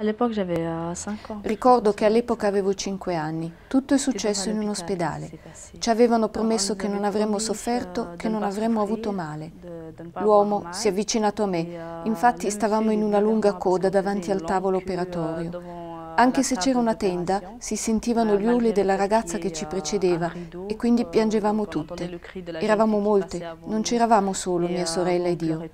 All'epoca j'avais 5 euh, anni. Ricordo che all'epoca avevo 5 anni. Tutto è successo in un ospedale. Ci avevano promesso che non avremmo sofferto, che non avremmo avuto male. L'uomo si è avvicinato a me. Eh, Infatti stavamo in una lunga coda davanti al tavolo eh, operatorio. Eh, Anche se c'era una tenda, si sentivano gli urli della ragazza che ci precedeva e quindi piangevamo tutte. Eravamo molte, non c'eravamo solo mia sorella ed io.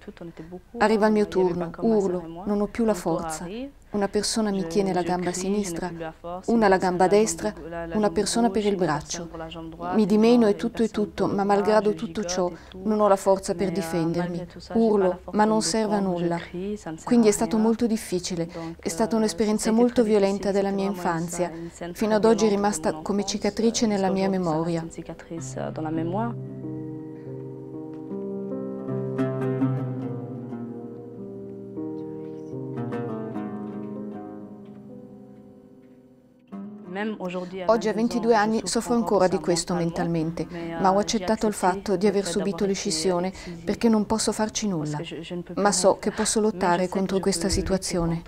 Arriva il mio turno, urlo, non ho più la forza una persona mi tiene la gamba sinistra, una la gamba destra, una persona per il braccio. Mi dimeno e tutto e tutto, ma malgrado tutto ciò non ho la forza per euh, difendermi. Urlo, ma non serve a nulla. Quindi è stato molto difficile, è stata euh, un'esperienza molto violenta della mia infanzia, fino ad oggi è rimasta come cicatrice euh, nella mia memoria. Oggi a 22 anni soffro ancora di questo mentalmente, euh, ma ho accettato il fatto di aver subito l'escissione perché non posso farci nulla, ma so che posso lottare contro questa situazione.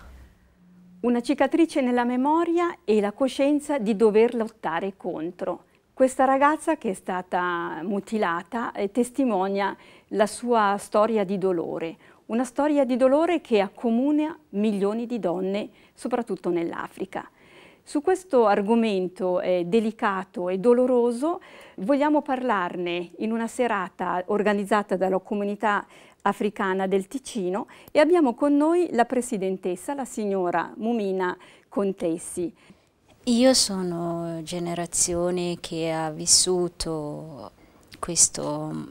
Una cicatrice nella memoria e la coscienza di dover lottare contro. Questa ragazza che è stata mutilata eh, testimonia la sua storia di dolore, una storia di dolore che accomuna milioni di donne, soprattutto nell'Africa. Su questo argomento eh, delicato e doloroso vogliamo parlarne in una serata organizzata dalla comunità africana del Ticino e abbiamo con noi la presidentessa, la signora Mumina Contessi. Io sono generazione che ha vissuto questo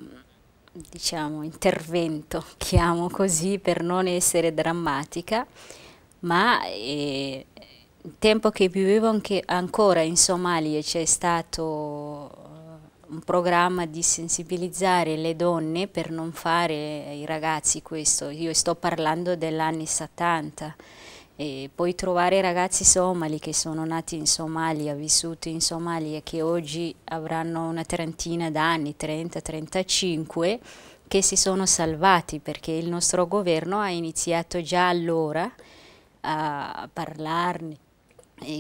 diciamo, intervento, chiamo così per non essere drammatica, ma eh, tempo che vivevo anche, ancora in Somalia c'è stato eh, un programma di sensibilizzare le donne per non fare i ragazzi questo, io sto parlando degli anni 70 e poi trovare ragazzi somali che sono nati in Somalia, vissuti in Somalia, che oggi avranno una trentina d'anni, 30-35, che si sono salvati perché il nostro governo ha iniziato già allora a parlarne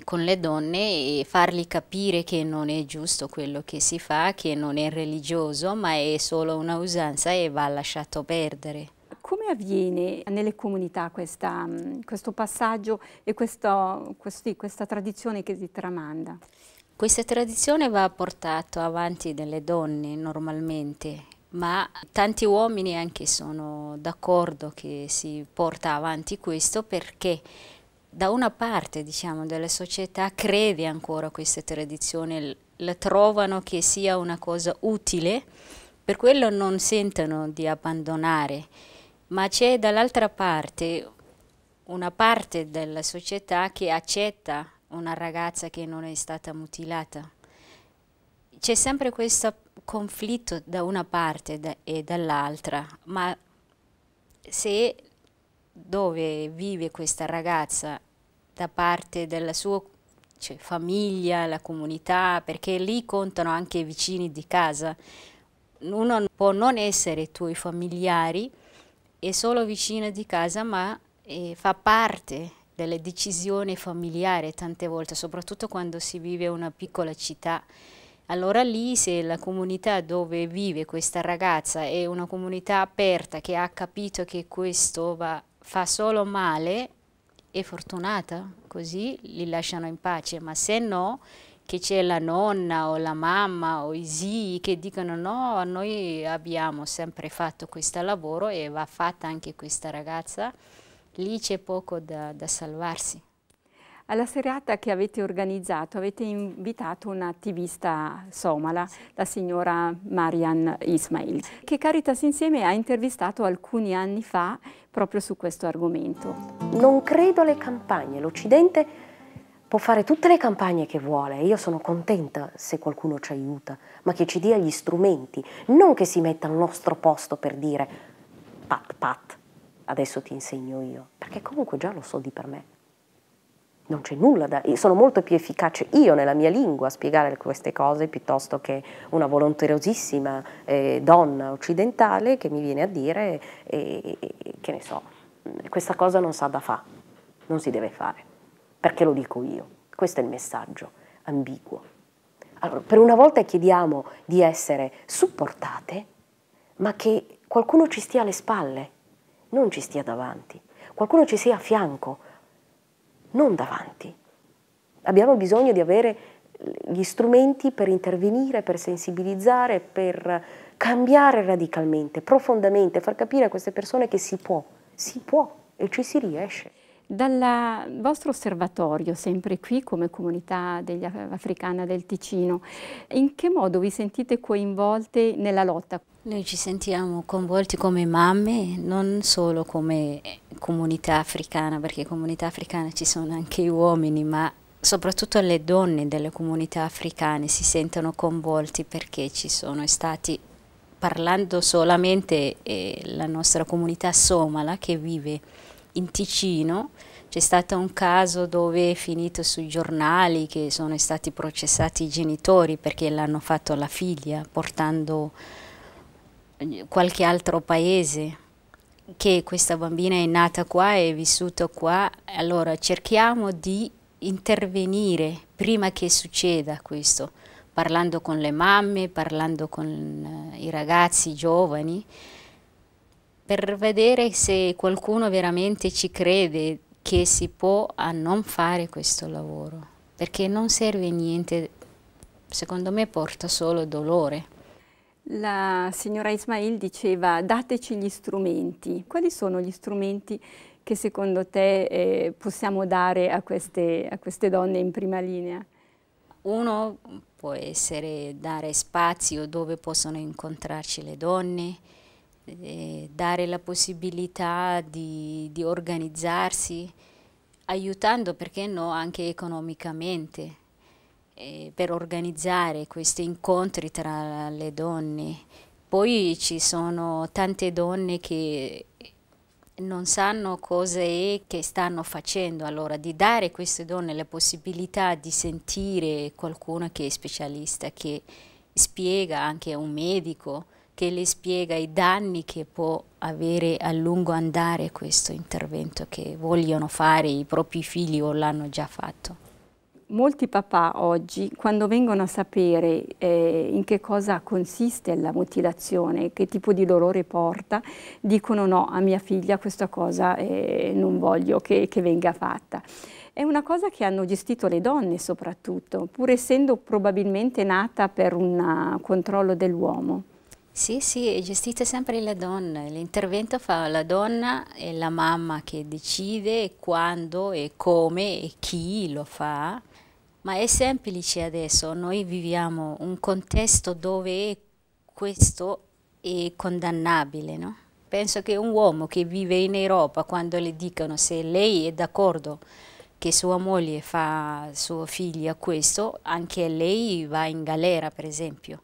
con le donne e fargli capire che non è giusto quello che si fa, che non è religioso, ma è solo una usanza e va lasciato perdere. Come avviene nelle comunità questa, mm, questo passaggio e questo, questi, questa tradizione che si tramanda? Questa tradizione va portata avanti dalle donne normalmente, ma tanti uomini anche sono d'accordo che si porta avanti questo perché da una parte diciamo, della società crede ancora a questa tradizione, la trovano che sia una cosa utile, per quello non sentono di abbandonare, ma c'è dall'altra parte una parte della società che accetta una ragazza che non è stata mutilata. C'è sempre questo conflitto da una parte e dall'altra, ma se dove vive questa ragazza da parte della sua cioè, famiglia, la comunità, perché lì contano anche i vicini di casa. Uno può non essere tuoi familiari, è solo vicino di casa, ma eh, fa parte delle decisioni familiari tante volte, soprattutto quando si vive in una piccola città. Allora lì se la comunità dove vive questa ragazza è una comunità aperta che ha capito che questo va fa solo male, è fortunata, così li lasciano in pace, ma se no che c'è la nonna o la mamma o i zii che dicono no, noi abbiamo sempre fatto questo lavoro e va fatta anche questa ragazza, lì c'è poco da, da salvarsi. Alla serata che avete organizzato avete invitato un'attivista somala, la signora Marian Ismail, che Caritas Insieme ha intervistato alcuni anni fa proprio su questo argomento. Non credo alle campagne, l'Occidente può fare tutte le campagne che vuole, io sono contenta se qualcuno ci aiuta, ma che ci dia gli strumenti, non che si metta al nostro posto per dire pat pat, adesso ti insegno io, perché comunque già lo so di per me non c'è nulla da... Sono molto più efficace io nella mia lingua a spiegare queste cose piuttosto che una volonterosissima eh, donna occidentale che mi viene a dire, eh, che ne so, mm, questa cosa non sa da fa, non si deve fare, perché lo dico io. Questo è il messaggio ambiguo. Allora, per una volta chiediamo di essere supportate, ma che qualcuno ci stia alle spalle, non ci stia davanti, qualcuno ci sia a fianco, non davanti. Abbiamo bisogno di avere gli strumenti per intervenire, per sensibilizzare, per cambiare radicalmente, profondamente, far capire a queste persone che si può, si può e ci si riesce. Dal vostro osservatorio, sempre qui come comunità degli africana del Ticino, in che modo vi sentite coinvolte nella lotta? Noi ci sentiamo coinvolti come mamme, non solo come comunità africana, perché comunità africana ci sono anche gli uomini, ma soprattutto le donne delle comunità africane si sentono coinvolti perché ci sono stati, parlando solamente eh, la nostra comunità somala che vive in Ticino, c'è stato un caso dove è finito sui giornali che sono stati processati i genitori perché l'hanno fatto la figlia portando qualche altro paese che questa bambina è nata qua e è vissuta qua, allora cerchiamo di intervenire prima che succeda questo, parlando con le mamme, parlando con eh, i ragazzi giovani, per vedere se qualcuno veramente ci crede che si può a non fare questo lavoro, perché non serve niente, secondo me porta solo dolore. La signora Ismail diceva dateci gli strumenti. Quali sono gli strumenti che secondo te eh, possiamo dare a queste, a queste donne in prima linea? Uno può essere dare spazio dove possono incontrarci le donne, eh, dare la possibilità di, di organizzarsi, aiutando perché no anche economicamente eh, per organizzare questi incontri tra le donne. Poi ci sono tante donne che non sanno cosa è che stanno facendo, allora di dare a queste donne la possibilità di sentire qualcuno che è specialista, che spiega anche un medico, che le spiega i danni che può avere a lungo andare questo intervento che vogliono fare i propri figli o l'hanno già fatto molti papà oggi, quando vengono a sapere eh, in che cosa consiste la mutilazione, che tipo di dolore porta, dicono no, a mia figlia questa cosa eh, non voglio che, che venga fatta. È una cosa che hanno gestito le donne soprattutto, pur essendo probabilmente nata per un eh, controllo dell'uomo. Sì, sì, gestite sempre le donne. L'intervento fa la donna e la mamma che decide quando e come e chi lo fa ma è semplice adesso, noi viviamo un contesto dove questo è condannabile, no? Penso che un uomo che vive in Europa, quando le dicono se lei è d'accordo che sua moglie fa sua figlia questo, anche lei va in galera, per esempio.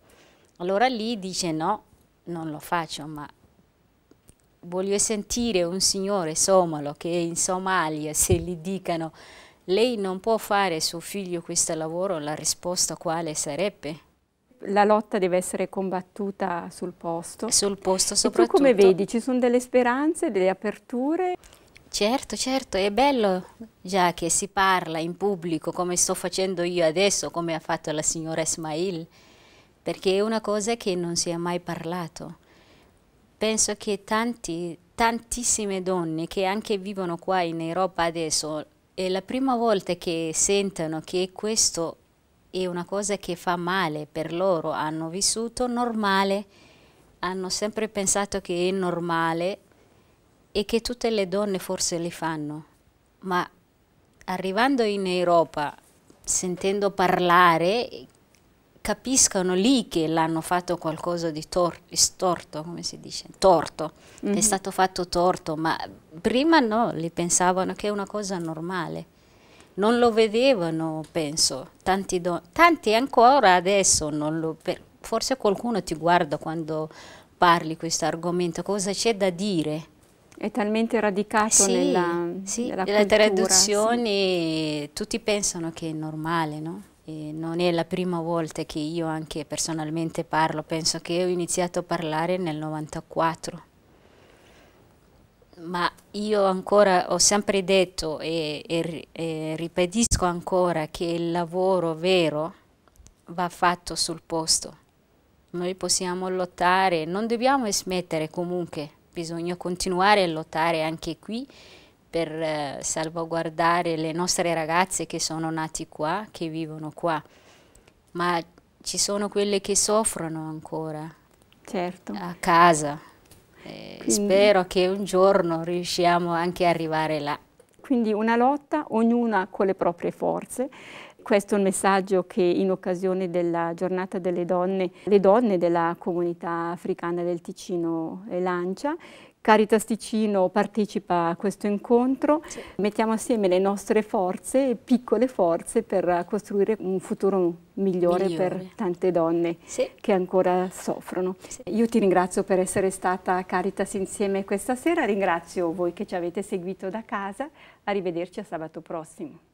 Allora lì dice no, non lo faccio, ma voglio sentire un signore somalo che è in Somalia, se gli dicano lei non può fare suo figlio questo lavoro, la risposta quale sarebbe? La lotta deve essere combattuta sul posto. Sul posto soprattutto. E come vedi, ci sono delle speranze, delle aperture. Certo, certo, è bello già che si parla in pubblico come sto facendo io adesso, come ha fatto la signora Ismail, perché è una cosa che non si è mai parlato. Penso che tanti, tantissime donne che anche vivono qua in Europa adesso è la prima volta che sentono che questo è una cosa che fa male per loro, hanno vissuto normale, hanno sempre pensato che è normale e che tutte le donne forse le fanno, ma arrivando in Europa, sentendo parlare capiscono lì che l'hanno fatto qualcosa di, di storto, come si dice, torto, mm -hmm. è mm-hmm. stato fatto torto, ma prima no, li pensavano che è una cosa normale. Non lo vedevano, penso, tanti, tanti ancora adesso non lo... forse qualcuno ti guarda quando parli questo argomento, cosa c'è da dire? È talmente radicato sì, nella, sì, nella cultura, traduzioni, sì. tutti pensano che è normale, no? E non è la prima volta che io anche personalmente parlo, penso che ho iniziato a parlare nel 94. Ma io ancora ho sempre detto e, e, e ripetisco ancora che il lavoro vero va fatto sul posto. Noi possiamo lottare, non dobbiamo smettere comunque, bisogna continuare a lottare anche qui per eh, salvaguardare le nostre ragazze che sono nate qua, che vivono qua, ma ci sono quelle che soffrono ancora certo. a casa. Eh, spero che un giorno riusciamo anche a arrivare là. Quindi una lotta, ognuna con le proprie forze. Questo è il messaggio che in occasione della giornata delle donne, le donne della comunità africana del Ticino lancia Caritas Ticino partecipa a questo incontro, sì. mettiamo assieme le nostre forze, piccole forze, per costruire un futuro migliore, migliore. per tante donne sì. che ancora soffrono. Sì. Io ti ringrazio per essere stata a Caritas insieme questa sera, ringrazio voi che ci avete seguito da casa, arrivederci a sabato prossimo.